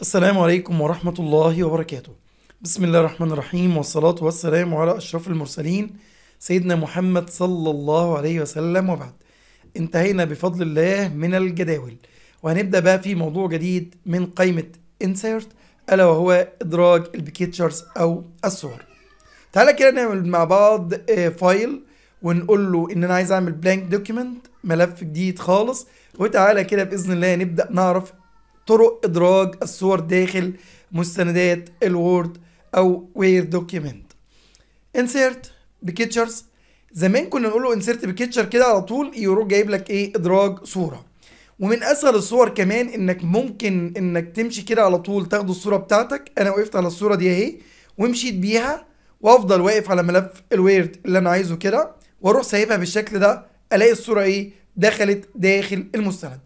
السلام عليكم ورحمة الله وبركاته بسم الله الرحمن الرحيم والصلاة والسلام على أشرف المرسلين سيدنا محمد صلى الله عليه وسلم وبعد انتهينا بفضل الله من الجداول وهنبدأ بقى في موضوع جديد من قائمة insert ألا وهو إدراج البيكتشرز أو الصور تعالى كده نعمل مع بعض فايل آه، ونقول له إن أنا عايز أعمل بلانك دوكيمنت ملف جديد خالص وتعالى كده بإذن الله نبدأ نعرف طرق إدراج الصور داخل مستندات الوورد أو وير دوكيمنت انسيرت بكتشرز زمان كنا نقول له انسيرت بكتشر كده على طول يروح جايب لك ايه ادراج صوره ومن اسهل الصور كمان انك ممكن انك تمشي كده على طول تاخد الصوره بتاعتك انا وقفت على الصوره دي اهي ومشيت بيها وافضل واقف على ملف الويرد اللي انا عايزه كده واروح سايبها بالشكل ده الاقي الصوره ايه دخلت داخل المستند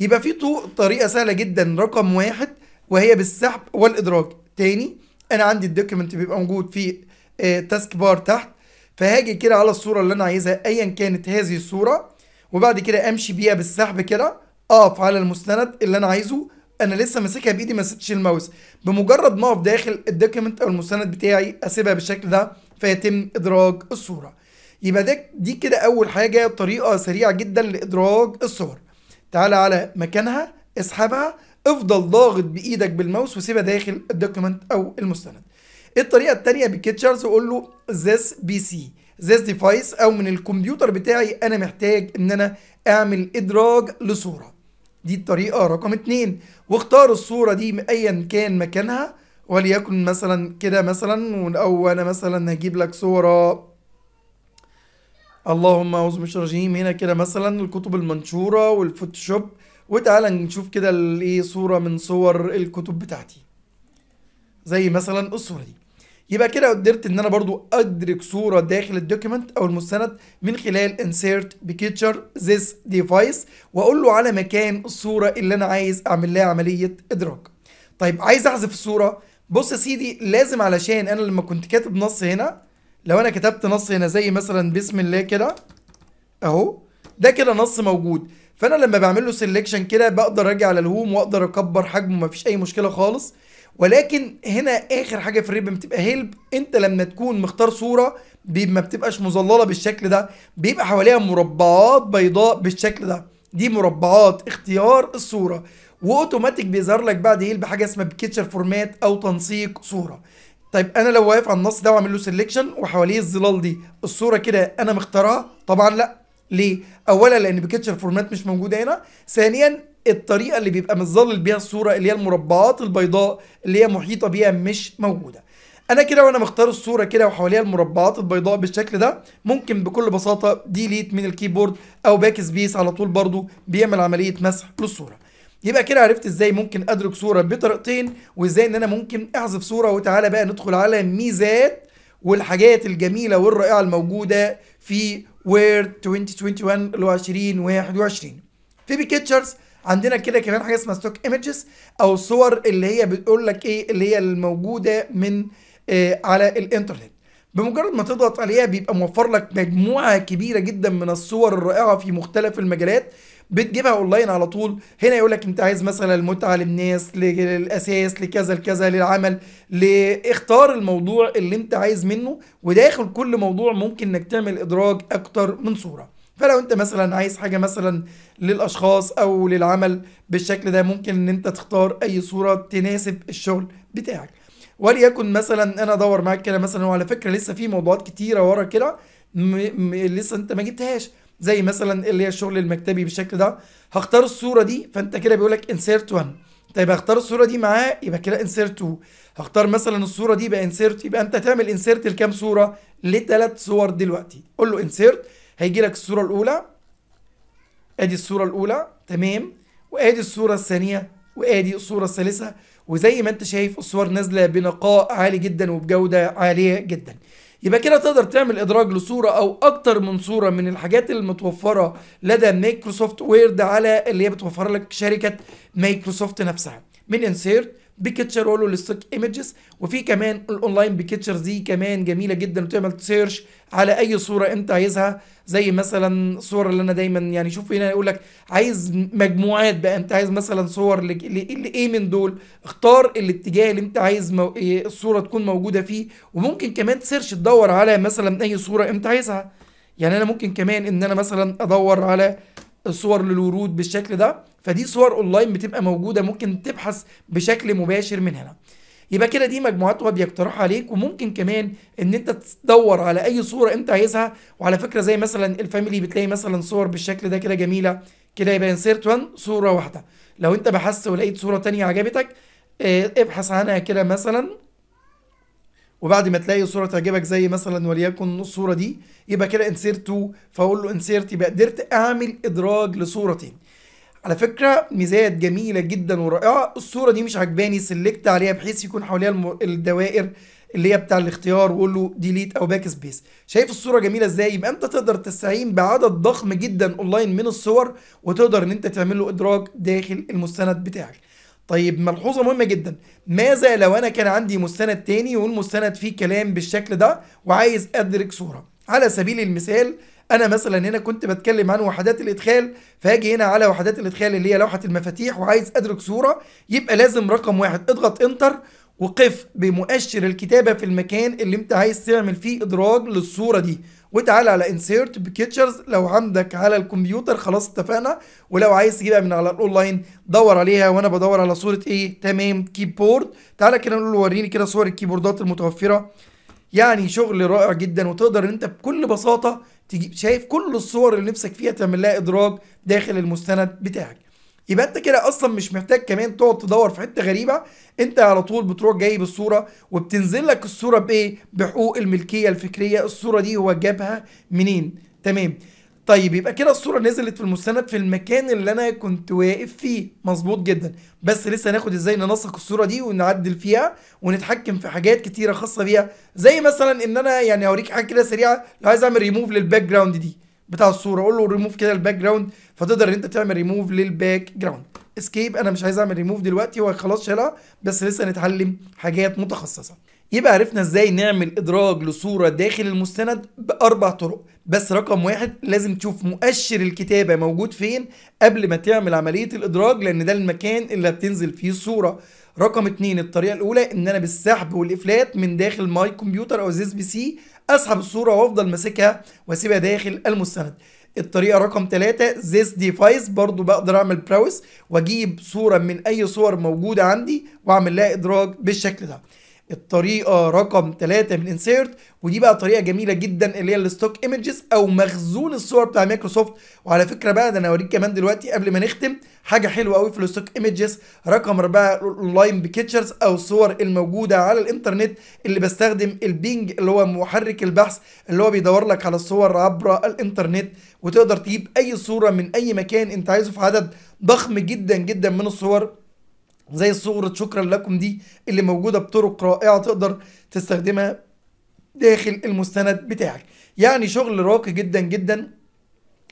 يبقى في طريقه سهله جدا رقم واحد وهي بالسحب والادراج تاني انا عندي الدوكيمنت بيبقى موجود في آه، تاسك بار تحت فهاجي كده على الصوره اللي انا عايزها ايا كانت هذه الصوره وبعد كده امشي بيها بالسحب كده اقف على المستند اللي انا عايزه انا لسه ماسكها بايدي ما سبتش الماوس بمجرد ما اقف داخل الدوكيمنت او المستند بتاعي اسيبها بالشكل ده فيتم ادراج الصوره يبقى ده دي كده اول حاجه طريقه سريعه جدا لادراج الصور تعالى على مكانها اسحبها افضل ضاغط بايدك بالماوس وسيبها داخل الدوكيمنت او المستند الطريقه الثانيه بكيتشرز اقول له ذس بي سي ذس ديفايس او من الكمبيوتر بتاعي انا محتاج ان انا اعمل ادراج لصوره دي الطريقه رقم اتنين واختار الصوره دي ايا كان مكانها وليكن مثلا كده مثلا او انا مثلا هجيب لك صوره اللهم اعوذ مش رجيم هنا كده مثلا الكتب المنشوره والفوتوشوب وتعالى نشوف كده الايه صوره من صور الكتب بتاعتي زي مثلا الصوره دي يبقى كده قدرت ان انا برضو ادرك صوره داخل الدوكيمنت او المستند من خلال انسيرت بكيتشر ذيس ديفايس واقول له على مكان الصوره اللي انا عايز اعمل لها عمليه ادراك طيب عايز احذف الصوره بص يا سيدي لازم علشان انا لما كنت كاتب نص هنا لو انا كتبت نص هنا زي مثلا بسم الله كده اهو ده كده نص موجود فانا لما بعمل له سيلكشن كده بقدر ارجع للهوم واقدر اكبر حجمه مفيش اي مشكله خالص ولكن هنا اخر حاجه في الريب بتبقى هيلب انت لما تكون مختار صوره ما بتبقاش مظلله بالشكل ده بيبقى حواليها مربعات بيضاء بالشكل ده دي مربعات اختيار الصوره واوتوماتيك بيظهر لك بعد هيلب حاجه اسمها بكيتشر فورمات او تنسيق صوره طيب انا لو واقف على النص ده واعمل له سيلكشن وحواليه الظلال دي الصوره كده انا مختارها طبعا لا ليه اولا لان بكتشر فورمات مش موجوده هنا ثانيا الطريقه اللي بيبقى متظلل بيها الصوره اللي هي المربعات البيضاء اللي هي محيطه بيها مش موجوده انا كده وانا مختار الصوره كده وحواليها المربعات البيضاء بالشكل ده ممكن بكل بساطه ديليت من الكيبورد او باك سبيس على طول برضو بيعمل عمليه مسح للصوره يبقى كده عرفت ازاي ممكن ادرك صوره بطريقتين وازاي ان انا ممكن احذف صوره وتعالى بقى ندخل على ميزات والحاجات الجميله والرائعه الموجوده في وورد 2021 اللي هو 2021 في بيكتشرز عندنا كده كمان حاجه اسمها ستوك ايمجز او الصور اللي هي بتقول لك ايه اللي هي الموجوده من آه على الانترنت بمجرد ما تضغط عليها بيبقى موفر لك مجموعه كبيره جدا من الصور الرائعه في مختلف المجالات بتجيبها اونلاين على طول هنا يقول لك انت عايز مثلا المتعه للناس للاساس لكذا لكذا للعمل لاختار الموضوع اللي انت عايز منه وداخل كل موضوع ممكن انك تعمل ادراج اكتر من صوره فلو انت مثلا عايز حاجه مثلا للاشخاص او للعمل بالشكل ده ممكن ان انت تختار اي صوره تناسب الشغل بتاعك وليكن مثلا انا ادور معاك كده مثلا وعلى فكره لسه في موضوعات كتيره ورا كده لسه انت ما جبتهاش زي مثلا اللي هي الشغل المكتبي بالشكل ده هختار الصوره دي فانت كده بيقول لك انسيرت 1 طيب هختار الصوره دي معاه يبقى كده انسيرت 2 هختار مثلا الصوره دي بقى انسيرت يبقى انت تعمل انسيرت لكام صوره لثلاث صور دلوقتي قول له انسيرت هيجي لك الصوره الاولى ادي الصوره الاولى تمام وادي الصوره الثانيه وادي الصورة الثالثة وزي ما انت شايف الصور نازلة بنقاء عالي جدا وبجودة عالية جدا يبقى كده تقدر تعمل ادراج لصورة او اكتر من صورة من الحاجات المتوفرة لدى مايكروسوفت ويرد على اللي هي بتوفر لك شركة مايكروسوفت نفسها من انسيرت وقول له الستوك ايمجز وفي كمان الاونلاين بيكتشر دي كمان جميله جدا وتعمل سيرش على اي صوره انت عايزها زي مثلا صور اللي انا دايما يعني شوف هنا يقول لك عايز مجموعات بقى انت عايز مثلا صور لايه من دول اختار الاتجاه اللي انت عايز مو... إيه، الصوره تكون موجوده فيه وممكن كمان سيرش تدور على مثلا اي صوره انت عايزها يعني انا ممكن كمان ان انا مثلا ادور على الصور للورود بالشكل ده فدي صور اونلاين بتبقى موجوده ممكن تبحث بشكل مباشر من هنا يبقى كده دي مجموعات هو بيقترحها عليك وممكن كمان ان انت تدور على اي صوره انت عايزها وعلى فكره زي مثلا الفاميلي بتلاقي مثلا صور بالشكل ده كده جميله كده يبقى انسيرت وان صوره واحده لو انت بحثت ولقيت صوره تانية عجبتك آه، ابحث عنها كده مثلا وبعد ما تلاقي صوره تعجبك زي مثلا وليكن الصوره دي يبقى كده انسيرت تو فاقول له انسيرت يبقى قدرت اعمل ادراج لصورتين على فكره ميزات جميله جدا ورائعه الصوره دي مش عجباني سلكت عليها بحيث يكون حواليها الدوائر اللي هي بتاع الاختيار وقول له ديليت او باك سبيس شايف الصوره جميله ازاي يبقى انت تقدر تستعين بعدد ضخم جدا اونلاين من الصور وتقدر ان انت تعمل له ادراج داخل المستند بتاعك طيب ملحوظه مهمه جدا ماذا لو انا كان عندي مستند تاني والمستند فيه كلام بالشكل ده وعايز ادرك صوره على سبيل المثال انا مثلا هنا كنت بتكلم عن وحدات الادخال فاجي هنا على وحدات الادخال اللي هي لوحه المفاتيح وعايز ادرك صوره يبقى لازم رقم واحد اضغط انتر وقف بمؤشر الكتابه في المكان اللي انت عايز تعمل فيه ادراج للصوره دي وتعال على انسيرت بيكتشرز لو عندك على الكمبيوتر خلاص اتفقنا ولو عايز تجيبها من على الاونلاين دور عليها وانا بدور على صوره ايه تمام كيبورد تعالى كده نقول وريني كده صور الكيبوردات المتوفره يعني شغل رائع جدا وتقدر ان انت بكل بساطه تجيب شايف كل الصور اللي نفسك فيها تعمل لها ادراج داخل المستند بتاعك يبقى انت كده اصلا مش محتاج كمان تقعد تدور في حته غريبه انت على طول بتروح جايب الصوره وبتنزل لك الصوره بايه بحقوق الملكيه الفكريه الصوره دي هو جابها منين تمام طيب يبقى كده الصوره نزلت في المستند في المكان اللي انا كنت واقف فيه مظبوط جدا بس لسه ناخد ازاي ننسق الصوره دي ونعدل فيها ونتحكم في حاجات كتيره خاصه بيها زي مثلا ان انا يعني اوريك حاجه كده سريعه لو عايز اعمل ريموف للباك جراوند دي بتاع الصوره قول له ريموف كده الباك جراوند فتقدر ان انت تعمل ريموف للباك جراوند اسكيب انا مش عايز اعمل ريموف دلوقتي هو خلاص شالها بس لسه نتعلم حاجات متخصصه يبقى عرفنا ازاي نعمل ادراج لصوره داخل المستند باربع طرق بس رقم واحد لازم تشوف مؤشر الكتابه موجود فين قبل ما تعمل عمليه الادراج لان ده المكان اللي هتنزل فيه الصوره رقم اتنين الطريقه الاولى ان انا بالسحب والافلات من داخل ماي كمبيوتر او اس بي سي اسحب الصوره وافضل ماسكها واسيبها داخل المستند الطريقه رقم 3 زيس ديفايس برضو بقدر اعمل براوس واجيب صوره من اي صور موجوده عندي واعمل لها ادراج بالشكل ده الطريقه رقم 3 من انسيرت ودي بقى طريقه جميله جدا اللي هي الستوك ايمجز او مخزون الصور بتاع مايكروسوفت وعلى فكره بقى ده انا اوريك كمان دلوقتي قبل ما نختم حاجه حلوه قوي في الستوك ايمجز رقم 4 اونلاين بيكتشرز او الصور الموجوده على الانترنت اللي بستخدم البينج اللي هو محرك البحث اللي هو بيدور لك على الصور عبر الانترنت وتقدر تجيب اي صوره من اي مكان انت عايزه في عدد ضخم جدا جدا من الصور زي صورة شكرا لكم دي اللي موجودة بطرق رائعة تقدر تستخدمها داخل المستند بتاعك يعني شغل راقي جدا جدا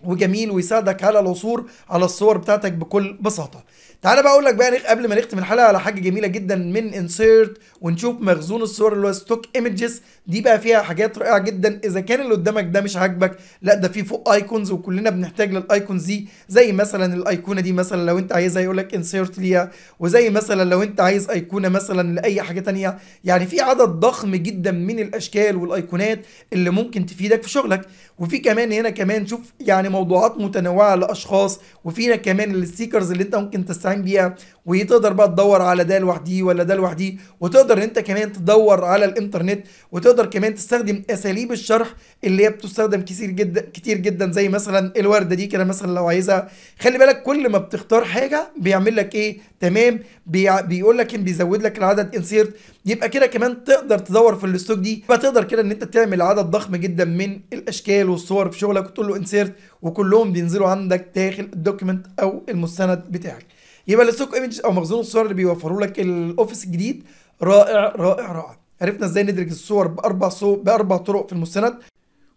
وجميل ويساعدك على العثور على الصور بتاعتك بكل بساطه تعالى بقى اقول لك بقى قبل ما نختم الحلقه على حاجه جميله جدا من انسيرت ونشوف مخزون الصور اللي هو ستوك ايمجز دي بقى فيها حاجات رائعه جدا اذا كان اللي قدامك ده مش عاجبك لا ده في فوق ايكونز وكلنا بنحتاج للايكونز دي زي مثلا الايقونه دي مثلا لو انت عايزها يقول لك انسيرت ليها وزي مثلا لو انت عايز ايقونه مثلا لاي حاجه ثانيه يعني في عدد ضخم جدا من الاشكال والايقونات اللي ممكن تفيدك في شغلك وفي كمان هنا كمان شوف يعني موضوعات متنوعه لاشخاص وفينا كمان الستيكرز اللي انت ممكن تستعين بيها وتقدر بقى تدور على ده لوحديه ولا ده لوحديه وتقدر انت كمان تدور على الانترنت وتقدر كمان تستخدم اساليب الشرح اللي هي بتستخدم كتير جدا كتير جدا زي مثلا الورده دي كده مثلا لو عايزها خلي بالك كل ما بتختار حاجه بيعمل لك ايه تمام بي... بيقول لك بيزود لك العدد انسيرت يبقى كده كمان تقدر تدور في الاستوك دي يبقى تقدر كده ان انت تعمل عدد ضخم جدا من الاشكال والصور في شغلك وتقول له انسيرت وكلهم بينزلوا عندك داخل الدوكيمنت او المستند بتاعك يبقى الستوك ايمج او مخزون الصور اللي بيوفروا لك الاوفيس الجديد رائع رائع رائع عرفنا ازاي ندرج الصور باربع صور باربع طرق في المستند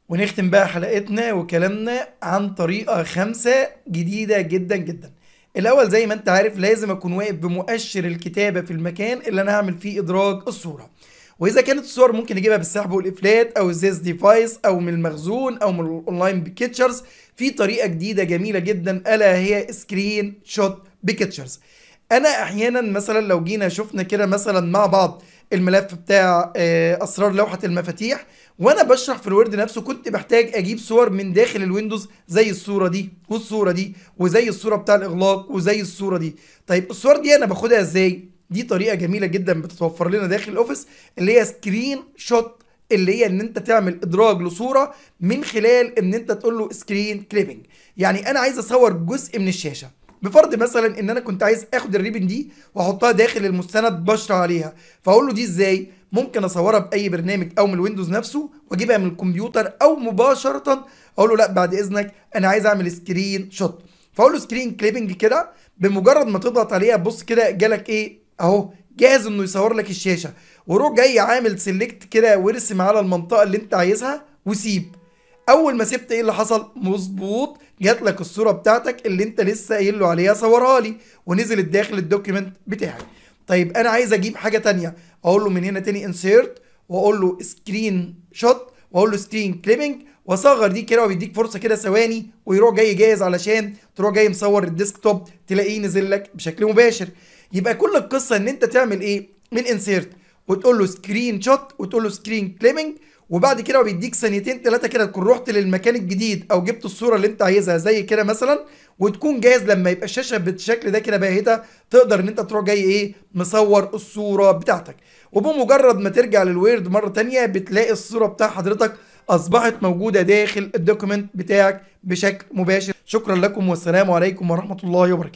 ونختم بقى حلقتنا وكلامنا عن طريقه خمسه جديده جدا جدا الاول زي ما انت عارف لازم اكون واقف بمؤشر الكتابه في المكان اللي انا هعمل فيه ادراج الصوره واذا كانت الصور ممكن نجيبها بالسحب والافلات او الزيز ديفايس او من المخزون او من الاونلاين بيكتشرز في طريقه جديده جميله جدا الا هي سكرين شوت بيكتشرز انا احيانا مثلا لو جينا شفنا كده مثلا مع بعض الملف بتاع آه، اسرار لوحه المفاتيح وانا بشرح في الوورد نفسه كنت بحتاج اجيب صور من داخل الويندوز زي الصوره دي والصوره دي وزي الصوره بتاع الاغلاق وزي الصوره دي طيب الصور دي انا باخدها ازاي دي طريقه جميله جدا بتتوفر لنا داخل الاوفيس اللي هي سكرين شوت اللي هي ان انت تعمل ادراج لصوره من خلال ان انت تقول له سكرين كليبنج يعني انا عايز اصور جزء من الشاشه بفرض مثلا ان انا كنت عايز اخد الريبن دي واحطها داخل المستند بشرة عليها فاقول له دي ازاي ممكن اصورها باي برنامج او من الويندوز نفسه واجيبها من الكمبيوتر او مباشره اقول له لا بعد اذنك انا عايز اعمل سكرين شوت فاقول له سكرين كليبنج كده بمجرد ما تضغط عليها بص كده جالك ايه اهو جاهز انه يصور لك الشاشه وروح جاي عامل سيلكت كده وارسم على المنطقه اللي انت عايزها وسيب اول ما سبت ايه اللي حصل مظبوط جات لك الصوره بتاعتك اللي انت لسه قايل له عليها صورها لي ونزلت داخل الدوكيمنت بتاعي طيب انا عايز اجيب حاجه تانية اقول له من هنا تاني انسيرت واقول له سكرين شوت واقول له سكرين كليبنج واصغر دي كده وبيديك فرصه كده ثواني ويروح جاي جاهز علشان تروح جاي مصور الديسك توب تلاقيه نزل لك بشكل مباشر يبقى كل القصه ان انت تعمل ايه من انسيرت وتقول له سكرين شوت وتقول له سكرين كليمنج وبعد كده بيديك ثانيتين ثلاثه كده تكون رحت للمكان الجديد او جبت الصوره اللي انت عايزها زي كده مثلا وتكون جاهز لما يبقى الشاشه بالشكل ده كده باهته تقدر ان انت تروح جاي ايه مصور الصوره بتاعتك وبمجرد ما ترجع للويرد مره ثانيه بتلاقي الصوره بتاع حضرتك اصبحت موجوده داخل الدوكيمنت بتاعك بشكل مباشر شكرا لكم والسلام عليكم ورحمه الله وبركاته